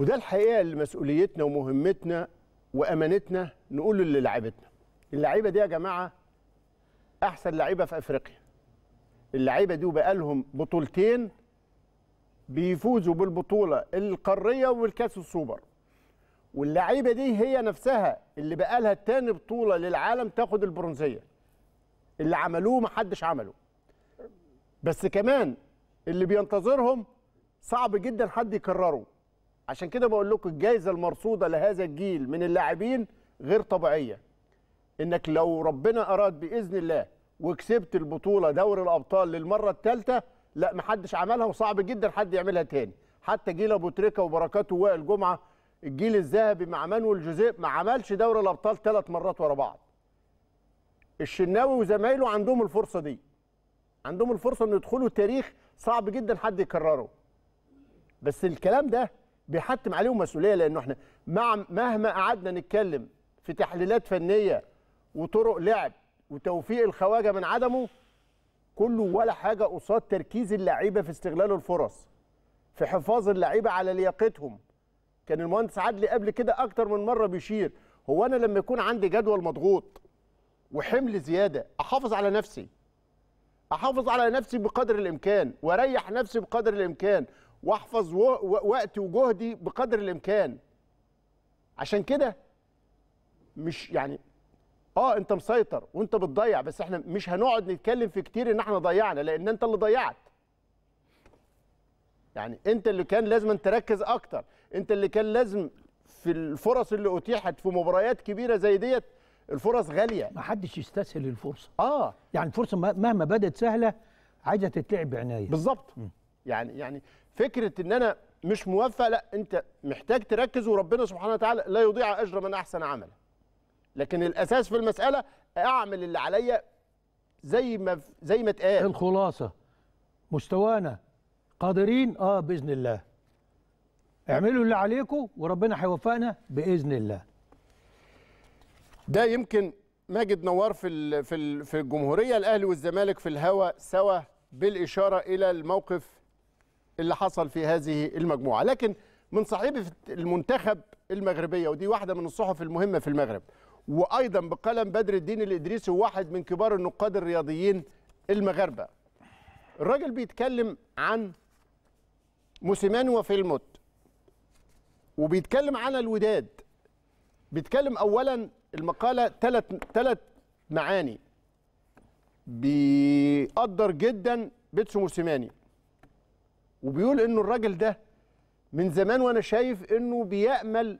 وده الحقيقه اللي مسؤوليتنا ومهمتنا وامانتنا نقول للاعيبتنا اللعيبه دي يا جماعه احسن لعيبه في افريقيا اللعيبه دي وبقى لهم بطولتين بيفوزوا بالبطوله القاريه والكاس السوبر واللعيبه دي هي نفسها اللي بقى لها تاني بطوله للعالم تاخد البرونزيه اللي عملوه ما حدش عمله بس كمان اللي بينتظرهم صعب جدا حد يكرره عشان كده بقول لكم الجائزه المرصوده لهذا الجيل من اللاعبين غير طبيعيه انك لو ربنا اراد باذن الله وكسبت البطوله دوري الابطال للمره الثالثه لا محدش عملها وصعب جدا حد يعملها تاني حتى جيل ابو تريكه وبركاته وائل جمعه الجيل الذهبي مع مانويل جوزيه ما عملش دوري الابطال ثلاث مرات ورا بعض الشناوي وزمايله عندهم الفرصه دي عندهم الفرصه ان يدخلوا تاريخ صعب جدا حد يكرره بس الكلام ده بيحتم عليهم مسؤوليه لانه احنا مع مهما قعدنا نتكلم في تحليلات فنيه وطرق لعب وتوفيق الخواجه من عدمه كله ولا حاجه قصاد تركيز اللعيبه في استغلال الفرص في حفاظ اللعيبه على لياقتهم كان المهندس عدلي قبل كده اكتر من مره بيشير هو انا لما يكون عندي جدول مضغوط وحمل زياده احافظ على نفسي احافظ على نفسي بقدر الامكان واريح نفسي بقدر الامكان واحفظ وقتي وجهدي بقدر الامكان عشان كده مش يعني اه انت مسيطر وانت بتضيع بس احنا مش هنقعد نتكلم في كتير ان احنا ضيعنا لان انت اللي ضيعت يعني انت اللي كان لازم تركز اكتر انت اللي كان لازم في الفرص اللي اتيحت في مباريات كبيره زي ديت الفرص غاليه ما حدش يستسهل الفرصه اه يعني الفرصه مهما بدت سهله عايزه تتلعب بعنايه بالظبط يعني يعني فكره ان انا مش موفق لا انت محتاج تركز وربنا سبحانه وتعالى لا يضيع اجر من احسن عملا لكن الاساس في المساله اعمل اللي عليا زي ما زي ما اتقال الخلاصه مستوانا قادرين اه باذن الله اعملوا اللي عليكم وربنا هيوفقنا باذن الله ده يمكن ماجد نوار في في في الجمهوريه الاهلي والزمالك في الهوا سوا بالاشاره الى الموقف اللي حصل في هذه المجموعه لكن من صحيفه المنتخب المغربيه ودي واحده من الصحف المهمه في المغرب وايضا بقلم بدر الدين الادريسي واحد من كبار النقاد الرياضيين المغاربه الراجل بيتكلم عن موسيمان وفيلموت وبيتكلم عن الوداد بيتكلم اولا المقاله ثلاث ثلاث معاني بيقدر جدا بيتسو موسيماني وبيقول انه الراجل ده من زمان وانا شايف انه بيامل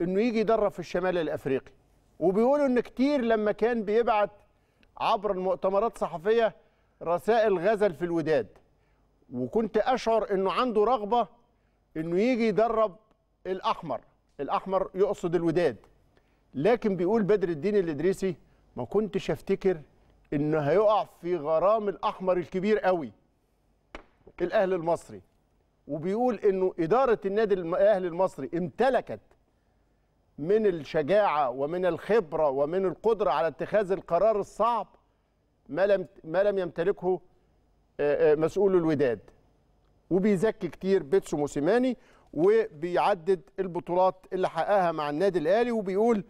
انه يجي يدرب في الشمال الافريقي وبيقول ان كتير لما كان بيبعت عبر المؤتمرات الصحفيه رسائل غزل في الوداد وكنت اشعر انه عنده رغبه انه يجي يدرب الاحمر الاحمر يقصد الوداد لكن بيقول بدر الدين الادريسي ما كنتش افتكر انه هيقع في غرام الاحمر الكبير قوي الاهلي المصري وبيقول انه اداره النادي الاهلي المصري امتلكت من الشجاعه ومن الخبره ومن القدره على اتخاذ القرار الصعب ما لم ما لم يمتلكه مسؤول الوداد وبيزكي كتير بيتسو موسيماني وبيعدد البطولات اللي حققها مع النادي الاهلي وبيقول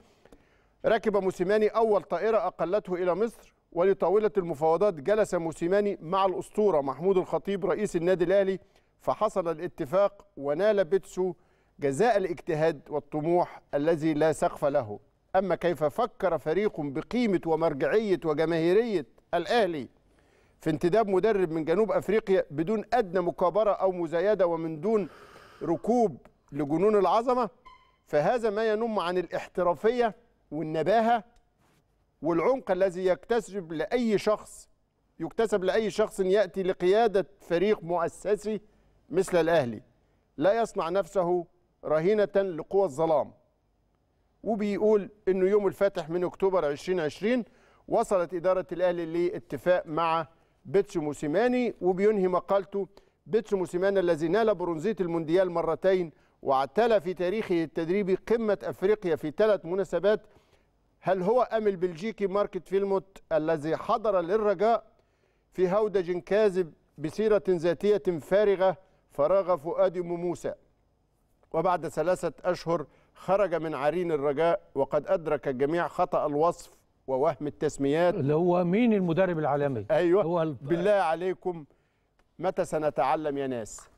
ركب موسيماني اول طائره اقلته الى مصر ولطاولة المفاوضات جلس موسيماني مع الأسطورة محمود الخطيب رئيس النادي الأهلي فحصل الاتفاق ونال بيتسو جزاء الاجتهاد والطموح الذي لا سقف له أما كيف فكر فريق بقيمة ومرجعية وجماهيرية الأهلي في انتداب مدرب من جنوب أفريقيا بدون أدنى مكابرة أو مزايدة ومن دون ركوب لجنون العظمة فهذا ما ينم عن الاحترافية والنباهة والعمق الذي يكتسب لأي شخص يكتسب لأي شخص يأتي لقيادة فريق مؤسسي مثل الأهلي لا يصنع نفسه رهينة لقوى الظلام وبيقول أنه يوم الفتح من أكتوبر 2020 وصلت إدارة الأهلي لاتفاق مع بيتسو موسيماني وبينهي مقالته بيتسو موسيماني الذي نال برونزية المونديال مرتين واعتلى في تاريخه التدريبي قمة أفريقيا في ثلاث مناسبات هل هو أم البلجيكي ماركت فيلموت الذي حضر للرجاء في هودج كاذب بسيرة ذاتية فارغة فراغ فؤاد موسى وبعد ثلاثة أشهر خرج من عرين الرجاء وقد أدرك الجميع خطأ الوصف ووهم التسميات اللي هو مين المدرب العالمي أيوة هو بالله عليكم متى سنتعلم يا ناس